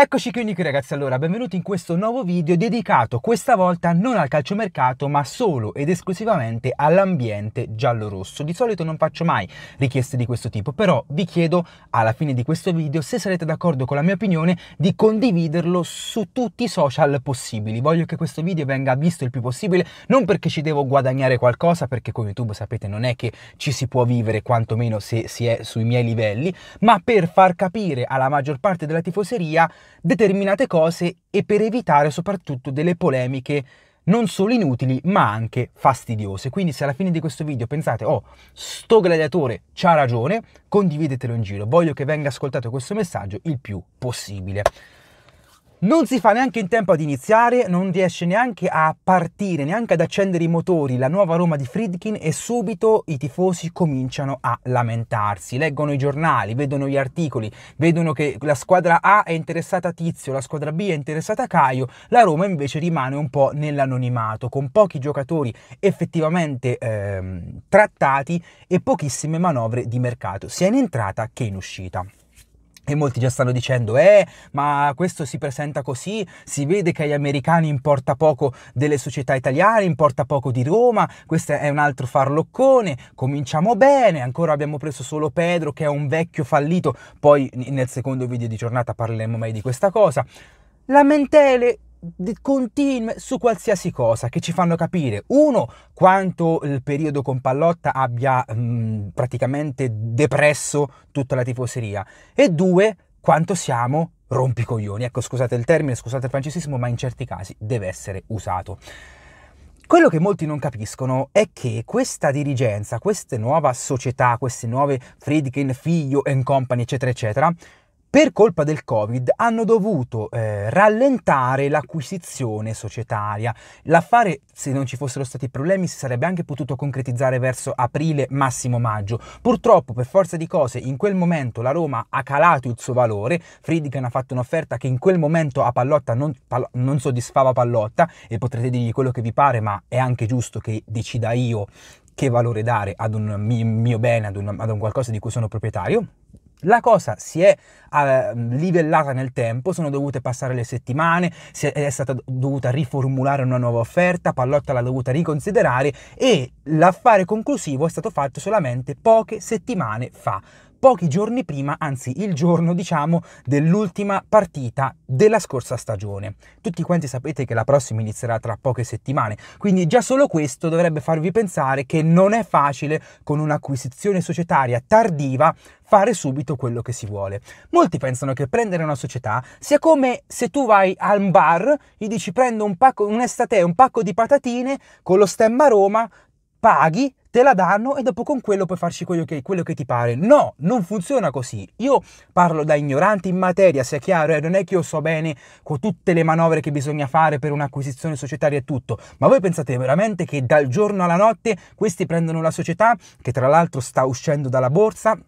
Eccoci quindi qui ragazzi, allora benvenuti in questo nuovo video dedicato questa volta non al calciomercato ma solo ed esclusivamente all'ambiente giallo-rosso. Di solito non faccio mai richieste di questo tipo, però vi chiedo alla fine di questo video se sarete d'accordo con la mia opinione di condividerlo su tutti i social possibili. Voglio che questo video venga visto il più possibile, non perché ci devo guadagnare qualcosa, perché con YouTube sapete non è che ci si può vivere quantomeno se si è sui miei livelli, ma per far capire alla maggior parte della tifoseria determinate cose e per evitare soprattutto delle polemiche non solo inutili ma anche fastidiose. Quindi se alla fine di questo video pensate oh sto gladiatore c'ha ragione, condividetelo in giro, voglio che venga ascoltato questo messaggio il più possibile. Non si fa neanche in tempo ad iniziare, non riesce neanche a partire, neanche ad accendere i motori la nuova Roma di Friedkin e subito i tifosi cominciano a lamentarsi. Leggono i giornali, vedono gli articoli, vedono che la squadra A è interessata a Tizio, la squadra B è interessata a Caio, la Roma invece rimane un po' nell'anonimato, con pochi giocatori effettivamente ehm, trattati e pochissime manovre di mercato, sia in entrata che in uscita. E molti già stanno dicendo, eh, ma questo si presenta così, si vede che agli americani importa poco delle società italiane, importa poco di Roma, questo è un altro farloccone, cominciamo bene, ancora abbiamo preso solo Pedro che è un vecchio fallito, poi nel secondo video di giornata parleremo mai di questa cosa. Lamentele continue su qualsiasi cosa che ci fanno capire uno quanto il periodo con Pallotta abbia mh, mm, praticamente depresso tutta la tifoseria e due quanto siamo rompicoglioni ecco scusate il termine scusate il francesismo ma in certi casi deve essere usato quello che molti non capiscono è che questa dirigenza, questa nuova società, queste nuove Friedkin, Figlio and Company, eccetera, eccetera, per colpa del Covid hanno dovuto eh, rallentare l'acquisizione societaria. L'affare, se non ci fossero stati problemi, si sarebbe anche potuto concretizzare verso aprile, massimo maggio. Purtroppo, per forza di cose, in quel momento la Roma ha calato il suo valore. Friedkin ha fatto un'offerta che in quel momento a Pallotta non, pal- non soddisfava Pallotta e potrete dirgli quello che vi pare, ma è anche giusto che decida io che valore dare ad un mio bene, ad un, ad un qualcosa di cui sono proprietario. La cosa si è eh, livellata nel tempo, sono dovute passare le settimane, è, è stata dovuta riformulare una nuova offerta, Pallotta l'ha dovuta riconsiderare e l'affare conclusivo è stato fatto solamente poche settimane fa pochi giorni prima, anzi il giorno diciamo dell'ultima partita della scorsa stagione. Tutti quanti sapete che la prossima inizierà tra poche settimane, quindi già solo questo dovrebbe farvi pensare che non è facile con un'acquisizione societaria tardiva fare subito quello che si vuole. Molti pensano che prendere una società sia come se tu vai al bar, gli dici prendo un pacco, un estate, un pacco di patatine con lo stemma Roma, paghi te la danno e dopo con quello puoi farci quello che, quello che, ti pare. No, non funziona così. Io parlo da ignorante in materia, sia chiaro, eh, non è che io so bene con tutte le manovre che bisogna fare per un'acquisizione societaria e tutto, ma voi pensate veramente che dal giorno alla notte questi prendono la società, che tra l'altro sta uscendo dalla borsa,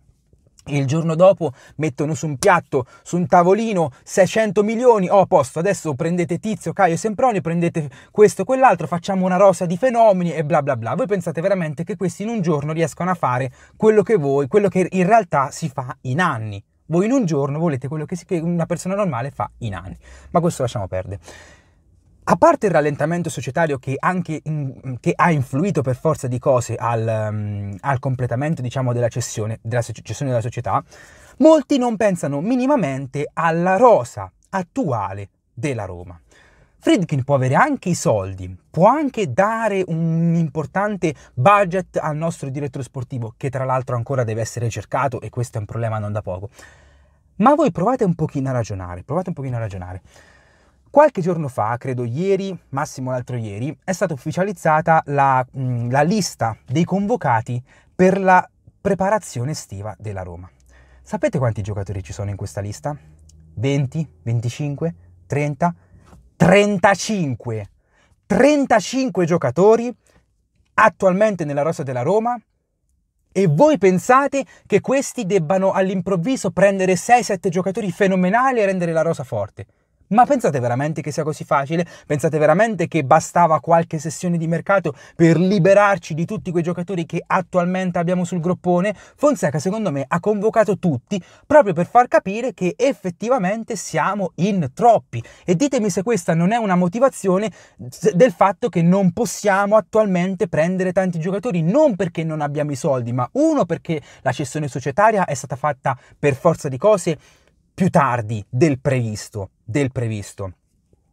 il giorno dopo mettono su un piatto, su un tavolino, 600 milioni, oh a posto, adesso prendete Tizio, Caio e Semproni, prendete questo e quell'altro, facciamo una rosa di fenomeni e bla bla bla. Voi pensate veramente che questi in un giorno riescano a fare quello che voi, quello che in realtà si fa in anni. Voi in un giorno volete quello che una persona normale fa in anni, ma questo lasciamo perdere a parte il rallentamento societario che, in, che, ha influito per forza di cose al, um, al completamento diciamo, della, cessione, della cessione della società, molti non pensano minimamente alla rosa attuale della Roma. Friedkin può avere anche i soldi, può anche dare un importante budget al nostro direttore sportivo, che tra l'altro ancora deve essere cercato e questo è un problema non da poco. Ma voi provate un pochino a ragionare, provate un pochino a ragionare. Qualche giorno fa, credo ieri, massimo l'altro ieri, è stata ufficializzata la, mm, la lista dei convocati per la preparazione estiva della Roma. Sapete quanti giocatori ci sono in questa lista? 20, 25, 30, 35. 35 giocatori attualmente nella rosa della Roma e voi pensate che questi debbano all'improvviso prendere 6-7 giocatori fenomenali e rendere la rosa forte? Ma pensate veramente che sia così facile? Pensate veramente che bastava qualche sessione di mercato per liberarci di tutti quei giocatori che attualmente abbiamo sul groppone? Fonseca secondo me ha convocato tutti proprio per far capire che effettivamente siamo in troppi e ditemi se questa non è una motivazione del fatto che non possiamo attualmente prendere tanti giocatori non perché non abbiamo i soldi ma uno perché la cessione societaria è stata fatta per forza di cose più tardi del previsto, del previsto.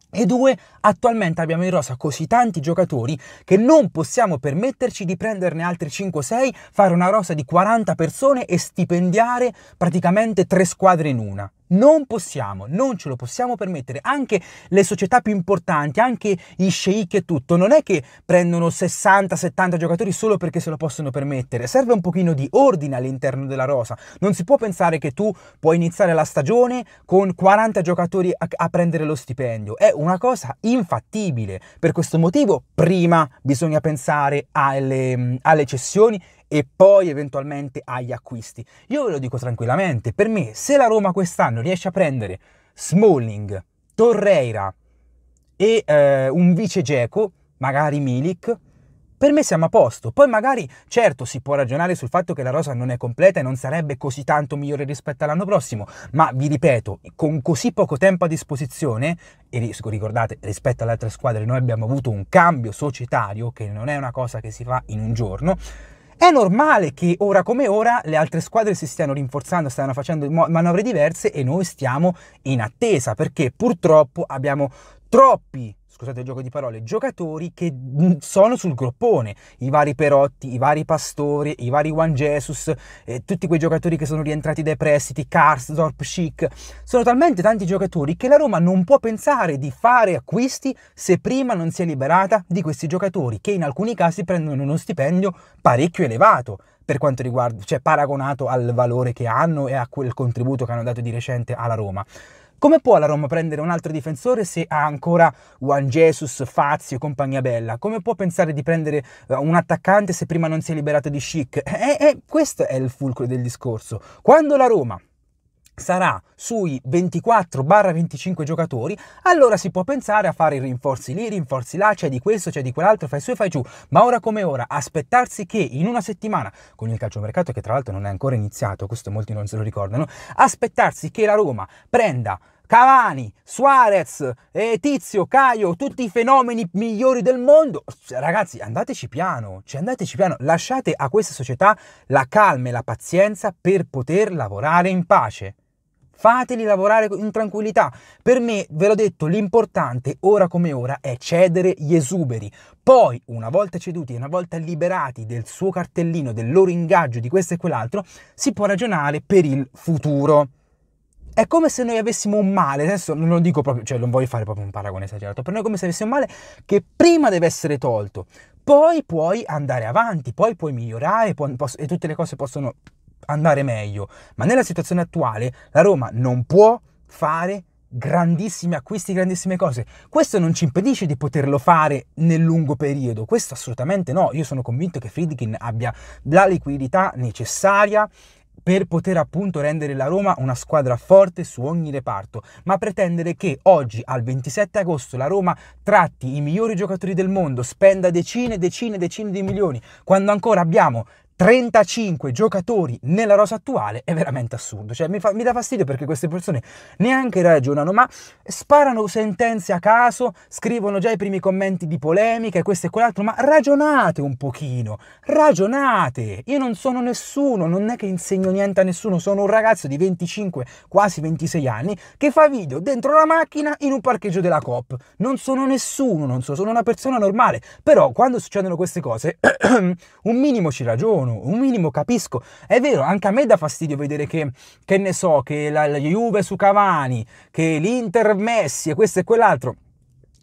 E due, attualmente abbiamo in rosa così tanti giocatori che non possiamo permetterci di prenderne altri 5-6, fare una rosa di 40 persone e stipendiare praticamente tre squadre in una. Non possiamo, non ce lo possiamo permettere. Anche le società più importanti, anche i sheik e tutto, non è che prendono 60-70 giocatori solo perché se lo possono permettere. Serve un pochino di ordine all'interno della rosa. Non si può pensare che tu puoi iniziare la stagione con 40 giocatori a, a prendere lo stipendio. È una cosa infattibile. Per questo motivo, prima bisogna pensare alle, alle cessioni e poi eventualmente agli acquisti. Io ve lo dico tranquillamente, per me se la Roma quest'anno riesce a prendere Smalling, Torreira e eh, un vice Geco, magari Milik, per me siamo a posto. Poi magari, certo, si può ragionare sul fatto che la rosa non è completa e non sarebbe così tanto migliore rispetto all'anno prossimo, ma vi ripeto, con così poco tempo a disposizione, e ricordate, rispetto alle altre squadre noi abbiamo avuto un cambio societario, che non è una cosa che si fa in un giorno, è normale che ora come ora le altre squadre si stiano rinforzando, stiano facendo manovre diverse e noi stiamo in attesa perché purtroppo abbiamo troppi scusate il gioco di parole, giocatori che mm, sono sul groppone, i vari Perotti, i vari Pastori, i vari Juan Jesus, eh, tutti quei giocatori che sono rientrati dai prestiti, Karsdorp, Schick, sono talmente tanti giocatori che la Roma non può pensare di fare acquisti se prima non si è liberata di questi giocatori che in alcuni casi prendono uno stipendio parecchio elevato per quanto riguarda, cioè paragonato al valore che hanno e a quel contributo che hanno dato di recente alla Roma. Come può la Roma prendere un altro difensore se ha ancora Juan Jesus, Fazio e compagnia bella? Come può pensare di prendere eh, un attaccante se prima non si è liberato di Chic? E, eh, e eh, questo è il fulcro del discorso. Quando la Roma sarà sui 24-25 giocatori, allora si può pensare a fare i rinforzi lì, rinforzi là, c'è di questo, c'è di quell'altro, fai su e fai giù, ma ora come ora aspettarsi che in una settimana, con il calciomercato che tra l'altro non è ancora iniziato, questo molti non se lo ricordano, aspettarsi che la Roma prenda Cavani, Suarez, eh, Tizio, Caio, tutti i fenomeni migliori del mondo. Ragazzi, andateci piano, cioè andateci piano, lasciate a questa società la calma e la pazienza per poter lavorare in pace. Fateli lavorare in tranquillità. Per me, ve l'ho detto, l'importante ora come ora è cedere gli esuberi. Poi, una volta ceduti e una volta liberati del suo cartellino, del loro ingaggio, di questo e quell'altro, si può ragionare per il futuro. È come se noi avessimo un male, adesso non lo dico proprio, cioè non voglio fare proprio un paragone esagerato, per noi è come se avessimo un male che prima deve essere tolto, poi puoi andare avanti, poi puoi migliorare puoi, e tutte le cose possono andare meglio, ma nella situazione attuale la Roma non può fare grandissimi acquisti, grandissime cose. Questo non ci impedisce di poterlo fare nel lungo periodo, questo assolutamente no. Io sono convinto che Friedkin abbia la liquidità necessaria per poter appunto rendere la Roma una squadra forte su ogni reparto, ma pretendere che oggi al 27 agosto la Roma tratti i migliori giocatori del mondo, spenda decine e decine e decine di milioni, quando ancora abbiamo 35 giocatori nella rosa attuale è veramente assurdo. Cioè, mi, fa, mi, dà fastidio perché queste persone neanche ragionano, ma sparano sentenze a caso, scrivono già i primi commenti di polemica e questo e quell'altro, ma ragionate un pochino, ragionate. Io non sono nessuno, non è che insegno niente a nessuno, sono un ragazzo di 25, quasi 26 anni, che fa video dentro la macchina in un parcheggio della COP. Non sono nessuno, non so, sono una persona normale. Però quando succedono queste cose, un minimo ci ragiono sono, un minimo capisco. È vero, anche a me dà fastidio vedere che, che ne so, che la, la Juve su Cavani, che l'Inter Messi e questo e quell'altro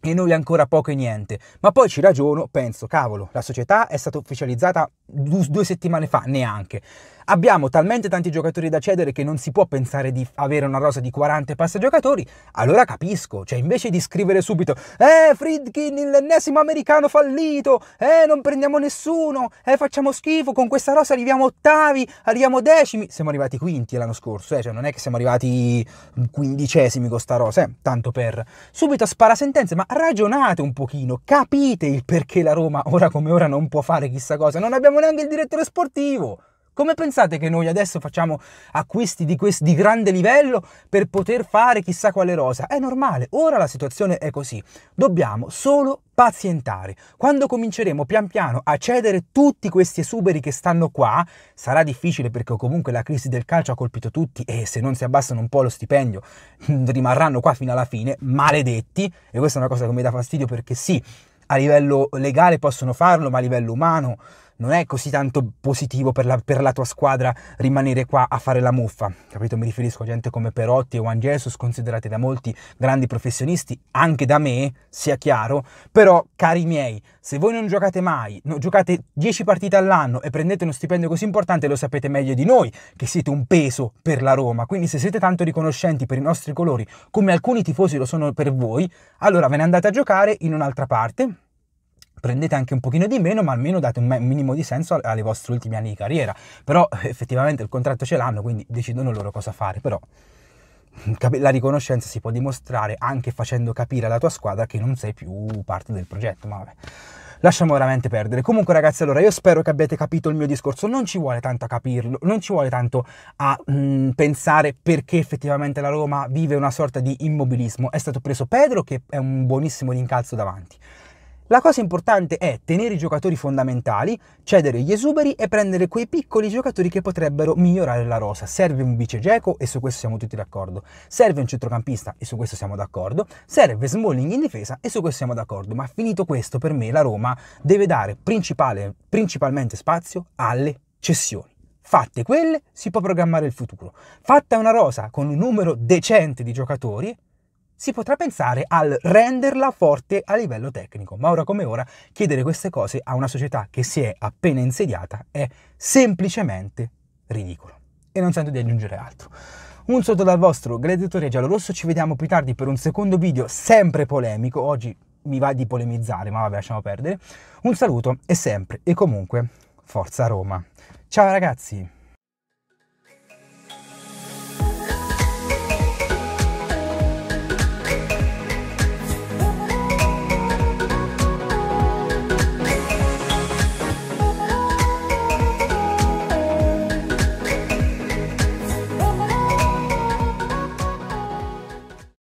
e noi ancora poco e niente. Ma poi ci ragiono, penso, cavolo, la società è stata ufficializzata due settimane fa, neanche. Abbiamo talmente tanti giocatori da cedere che non si può pensare di avere una rosa di 40 passa giocatori, allora capisco, cioè invece di scrivere subito "Eh, Friedkin, l'ennesimo americano fallito, eh, non prendiamo nessuno, eh, facciamo schifo, con questa rosa arriviamo ottavi, arriviamo decimi". Siamo arrivati quinti l'anno scorso, eh, cioè non è che siamo arrivati quindicesimi con sta rosa, eh, tanto per. Subito spara sentenze, ma ragionate un pochino, capite il perché la Roma ora come ora non può fare chissà cosa, non abbiamo neanche il direttore sportivo. Come pensate che noi adesso facciamo acquisti di, questo, di grande livello per poter fare chissà quale rosa? È normale, ora la situazione è così. Dobbiamo solo pazientare. Quando cominceremo pian piano a cedere tutti questi esuberi che stanno qua, sarà difficile perché comunque la crisi del calcio ha colpito tutti e se non si abbassano un po' lo stipendio mm, rimarranno qua fino alla fine, maledetti, e questa è una cosa che mi dà fastidio perché sì, a livello legale possono farlo, ma a livello umano non è così tanto positivo per la, per la, tua squadra rimanere qua a fare la muffa, capito? Mi riferisco a gente come Perotti e Juan Jesus, considerati da molti grandi professionisti, anche da me, sia chiaro, però cari miei, se voi non giocate mai, no, giocate 10 partite all'anno e prendete uno stipendio così importante, lo sapete meglio di noi, che siete un peso per la Roma, quindi se siete tanto riconoscenti per i nostri colori, come alcuni tifosi lo sono per voi, allora ve ne andate a giocare in un'altra parte, prendete anche un pochino di meno, ma almeno date un minimo di senso alle vostre ultime anni di carriera. Però effettivamente il contratto ce l'hanno, quindi decidono loro cosa fare, però la riconoscenza si può dimostrare anche facendo capire alla tua squadra che non sei più parte del progetto, ma vabbè lasciamo veramente perdere. Comunque, ragazzi, allora io spero che abbiate capito il mio discorso. Non ci vuole tanto a capirlo, non ci vuole tanto a mh, mm, pensare perché effettivamente la Roma vive una sorta di immobilismo. È stato preso Pedro, che è un buonissimo rincalzo davanti. La cosa importante è tenere i giocatori fondamentali, cedere gli esuberi e prendere quei piccoli giocatori che potrebbero migliorare la rosa. Serve un vice Geco e su questo siamo tutti d'accordo. Serve un centrocampista e su questo siamo d'accordo. Serve Smalling in difesa e su questo siamo d'accordo. Ma finito questo, per me la Roma deve dare principalmente spazio alle cessioni. Fatte quelle, si può programmare il futuro. Fatta una rosa con un numero decente di giocatori, si potrà pensare al renderla forte a livello tecnico, ma ora come ora chiedere queste cose a una società che si è appena insediata è semplicemente ridicolo. E non sento di aggiungere altro. Un saluto dal vostro gladiatore rosso, ci vediamo più tardi per un secondo video sempre polemico, oggi mi va di polemizzare, ma vabbè lasciamo perdere. Un saluto e sempre e comunque, forza Roma. Ciao ragazzi!